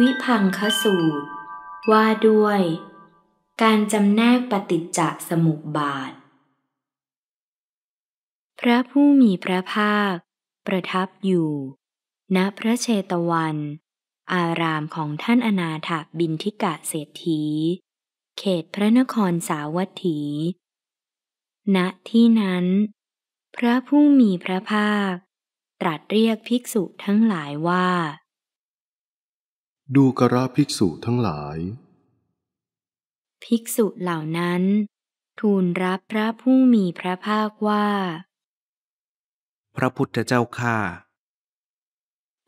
วิพังคสูตรว่าด้วย การจำแนกปฏิจจสมุปบาท พระผู้มีพระภาค ประทับอยู่ ณพระเชตวัน อารามของท่านอนาถบินทิกะเศรษฐี เขตพระนครสาวัตถี ณที่นั้น พระผู้มีพระภาค ตรัสเรียกภิกษุทั้งหลายว่าดูกระภิกษุทั้งหลาย ภิกษุเหล่านั้น ทูลรับพระผู้มีพระภาคว่า พระพุทธเจ้าข้า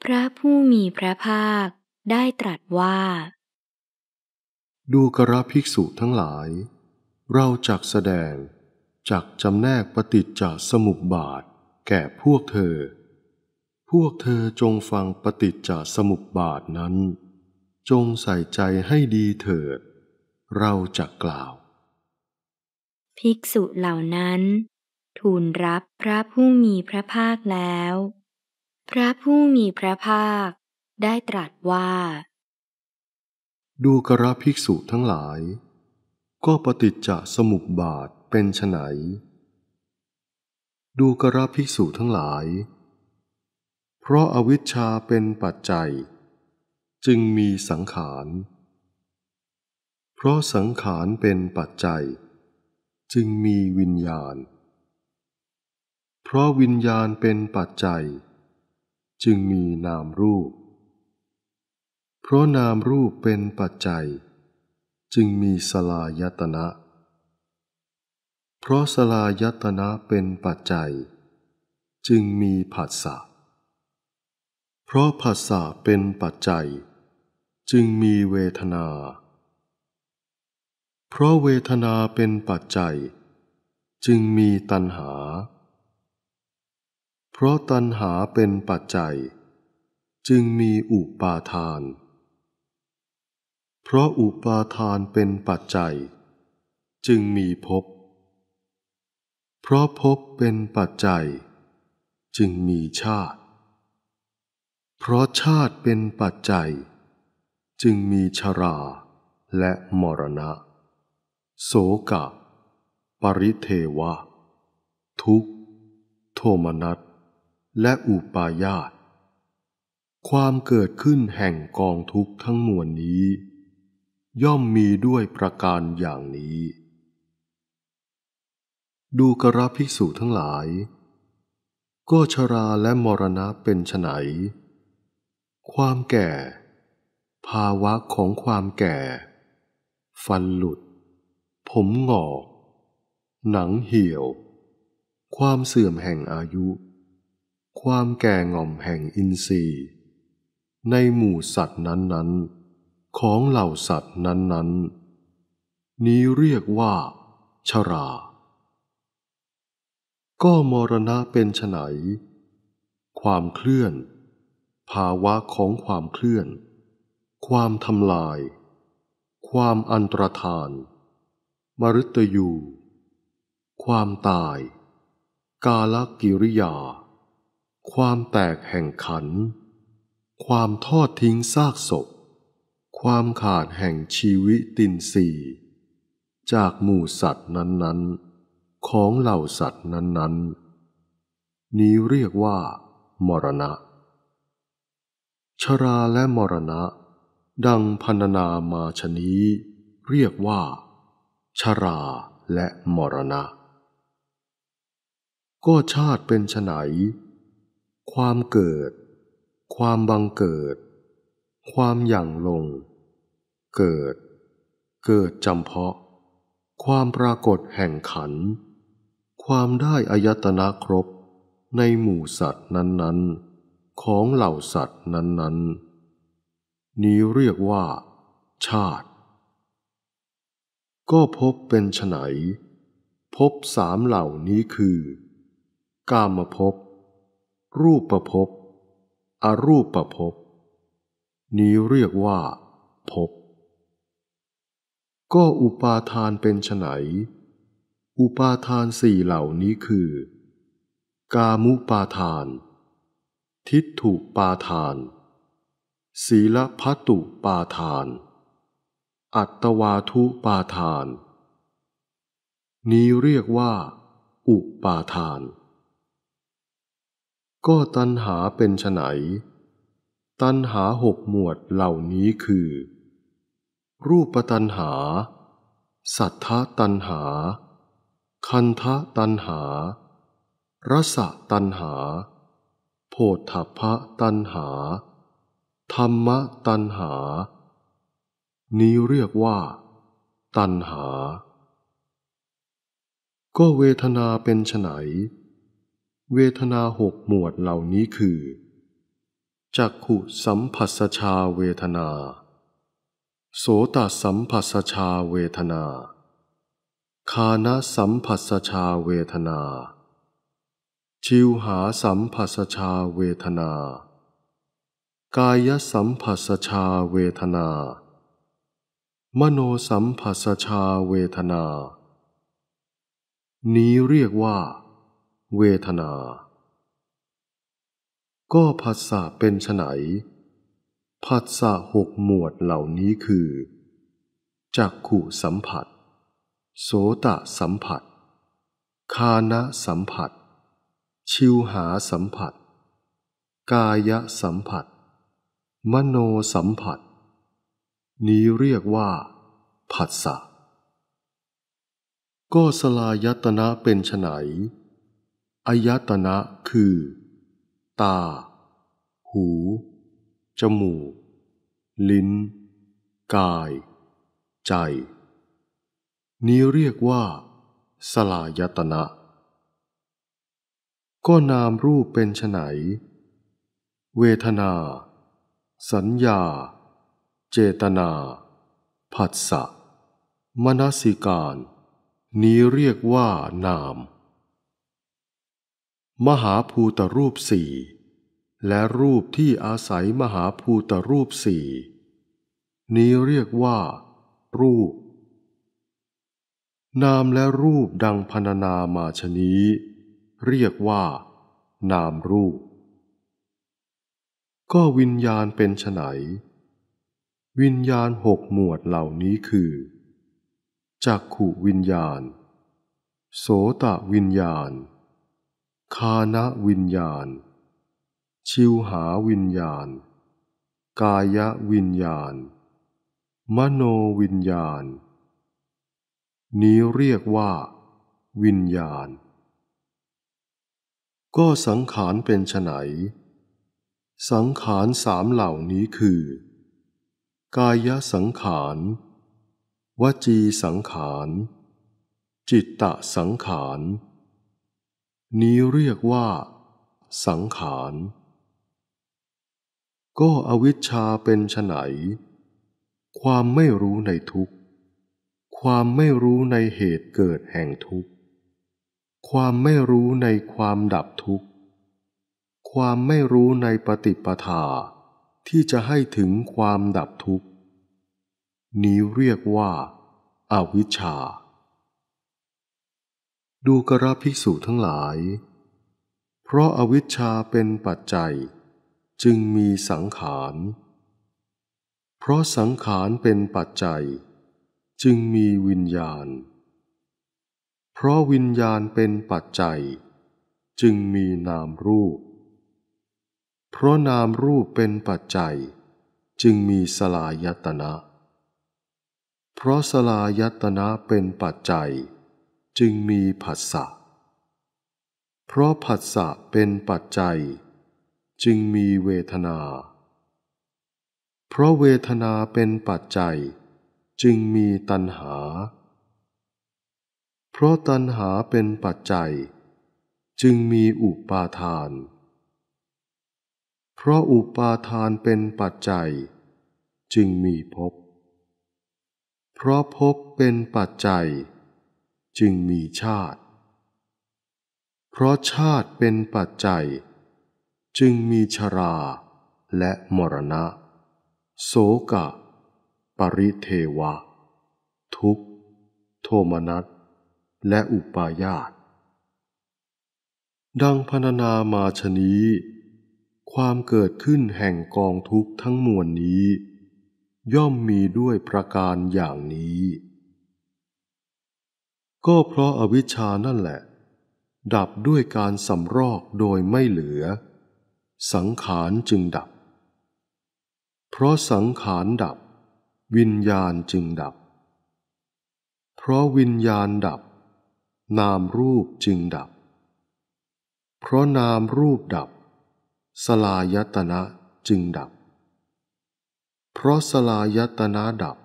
พระผู้มีพระภาคได้ตรัสว่า ดูกระภิกษุทั้งหลาย เราจักแสดงจักจำแนกปฏิจจสมุปบาทแก่พวกเธอ พวกเธอจงฟังปฏิจจสมุปบาทนั้นจงใส่ใจให้ดีเถิด เราจะกล่าว ภิกษุเหล่านั้น ทูลรับพระผู้มีพระภาคแล้ว พระผู้มีพระภาคได้ตรัสว่า ดูกระภิกษุทั้งหลาย ก็ปฏิจจสมุปบาทเป็นไนดูกระภิกษุทั้งหลาย เพราะอาวิชชาเป็นปัจจัยจึงมีสังขาร เพราะสังขารเป็นปัจจัย จึงมีวิญญาณ เพราะวิญญาณเป็นปัจจัย จึงมีนามรูป เพราะนามรูปเป็นปัจจัย จึงมีสลายตนะ เพราะสลายตนะเป็นปัจจัย จึงมีผัสสะ เพราะผัสสะเป็นปัจจัยจึงมีเวทนา เพราะเวทนาเป็นปัจจัย จึงมีตัณหา เพราะตัณหาเป็นปัจจัย จึงมีอุปาทาน เพราะอุปาทานเป็นปัจจัย จึงมีภพ เพราะภพเป็นปัจจัย จึงมีชาติ เพราะชาติเป็นปัจจัยจึงมีชราและมรณะ โสกะ ปริเทวะ ทุกข์ โทมนัสและอุปาญาตความเกิดขึ้นแห่งกองทุกข์ ทั้งมวลนี้ ย่อมมีด้วยประการอย่างนี้ ดูกระภิกษุทั้งหลาย ก็ชราและมรณะเป็นไฉนความแก่ภาวะของความแก่ ฟันหลุด ผมหงอก หนังเหี่ยว ความเสื่อมแห่งอายุ ความแก่ง่อมแห่งอินทรีย์ ในหมู่สัตว์นั้นๆ ของเหล่าสัตว์นั้น ๆ นี้เรียกว่า ชรา ก็มรณะเป็นไฉนความเคลื่อน ภาวะของความเคลื่อนความทำลาย ความอันตรธาน มรตยูความตาย กาลกิริยา ความแตกแห่งขัน ความทอดทิ้งซากศพ ความขาดแห่งชีวิตินสี จากหมู่สัตว์นั้น ๆ ของเหล่าสัตว์นั้น ๆ นี้เรียกว่า มรณะ ชราและมรณะดังพันนามาชนี้ เรียกว่า ชราและมรณะก็ชาติเป็นไนความเกิด ความบังเกิด ความหยั่งลง เกิด เกิดจำเพาะ ความปรากฏแห่งขัน ความได้อายตนะครบในหมู่สัตว์นั้น ๆ ของเหล่าสัตว์นั้น ๆนี้เรียกว่า ชาติ ก็พบเป็นฉไนพบสามเหล่านี้คือ กามภพรูปประพบอรูปประพบนี้เรียกว่าภพก็อุปาทานเป็นฉไนอุปาทานสี่เหล่านี้คือ กามุปาทาน ทิฏฐุปาทานศีลพัตุปาทาน อัตวาทุปาทาน นี้เรียกว่า อุปาทาน ก็ตัณหาเป็นไฉนตัณหาหกหมวดเหล่านี้คือ รูปตัณหา สัทธตัณหา คันทะตัณหา รสตัณหา โพธพะตัณหาธรรมตันหา นี้เรียกว่า ตันหา ก็เวทนาเป็นไนเวทนาหกหมวดเหล่านี้คือจักขุสัมผัสชาเวทนา โสตสัมผัสชาเวทนา คานะสัมผัสชาเวทนา ชิวหาสัมผัสชาเวทนากายสัมผัสชาเวทนา มโนสัมผัสชาเวทนา นี้เรียกว่า เวทนา ก็ผัสสะเป็นไฉนผัสสะหกหมวดเหล่านี้คือ จักขุสัมผัส โสตะสัมผัส คานะสัมผัส ชิวหาสัมผัส กายสัมผัสมโนสัมผัส นี้เรียกว่า ผัสสะ ก็สลายตนะเป็นไนอายตนะคือ ตา หู จมูก ลิ้น กาย ใจ นี้เรียกว่า สลายตนะก็นามรูปเป็นไนเวทนาสัญญา เจตนา ผัสสะมนสิการ นี้เรียกว่านาม มหาภูตรูปสี่และรูปที่อาศัยมหาภูตรูปสี่นี้เรียกว่ารูป นามและรูปดังพรรณนามาชนี้เรียกว่านามรูปก็วิญญาณเป็นไฉนวิญญาณหกหมวดเหล่านี้คือ จักขุวิญญาณ โสตะวิญญาณ คานะวิญญาณ ชิวหาวิญญาณ กายวิญญาณ มโนวิญญาณ นี้เรียกว่า วิญญาณ ก็สังขารเป็นไฉนสังขารสามเหล่านี้คือ กายสังขารวจีสังขารจิตตสังขารนี้เรียกว่า สังขารก็อวิชชาเป็นฉไหนความไม่รู้ในทุกข์ ความไม่รู้ในเหตุเกิดแห่งทุกข์ ความไม่รู้ในความดับทุกข์ความไม่รู้ในปฏิปทา ที่จะให้ถึงความดับทุกข์ นี้เรียกว่าอาวิชชา ดูกระภิกษุทั้งหลาย เพราะอาวิชชาเป็นปัจจัย จึงมีสังขารเพราะสังขารเป็นปัจจัย จึงมีวิญญาณ เพราะวิญญาณเป็นปัจจัย จึงมีนามรูปเพราะนามรูปเป็นปัจจัย จึงมีสลายตนะ เพราะสลายตนะเป็นปัจจัย จึงมีผัสสะ เพราะผัสสะเป็นปัจจัย จึงมีเวทนา เพราะเวทนาเป็นปัจจัย จึงมีตัณหา เพราะตัณหาเป็นปัจจัย จึงมีอุปาทานเเพราะอุปาทานเป็นปัจจัยจึงมีภพ เพราะภพเป็นปัจจัย จึงมีชาติ เพราะชาติเป็นปัจจัย จึงมีชรา และมรณะโสกะ ปริเทวะทุกโทมนัสและอุปายาตดังพรรณนามาชนี้ความเกิดขึ้นแห่งกองทุกข์ทั้งมวลนี้ ย่อมมีด้วยประการอย่างนี้ ก็เพราะอาวิชชานั่นแหละ ดับด้วยการสำรอกโดยไม่เหลือ สังขารจึงดับ เพราะสังขารดับ วิญญาณจึงดับ เพราะวิญญาณดับ นามรูปจึงดับ เพราะนามรูปดับสลายตนะจึงดับ เพราะสลายตนะดับ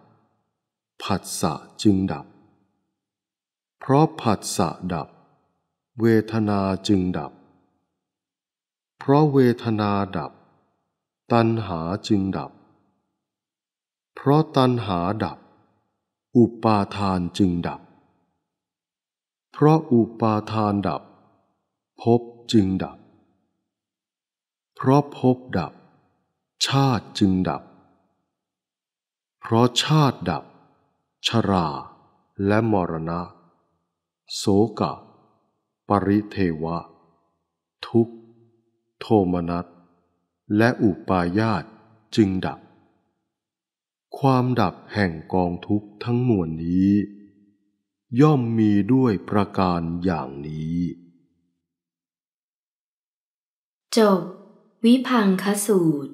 ผัสสะจึงดับ เพราะผัสสะดับ เวทนาจึงดับ เพราะเวทนาดับ ตัณหาจึงดับ เพราะตัณหาดับ อุปาทานจึงดับ เพราะอุปาทานดับภพจึงดับเพราะพบดับ ชาติจึงดับ เพราะชาติดับ ชรา และมรณะ โสกะ ปริเทวะ ทุกโทมนัสและอุปายาตจึงดับ ความดับแห่งกองทุกข์ทั้งมวลนี้ ย่อมมีด้วยประการอย่างนี้จบวิพังคสูตร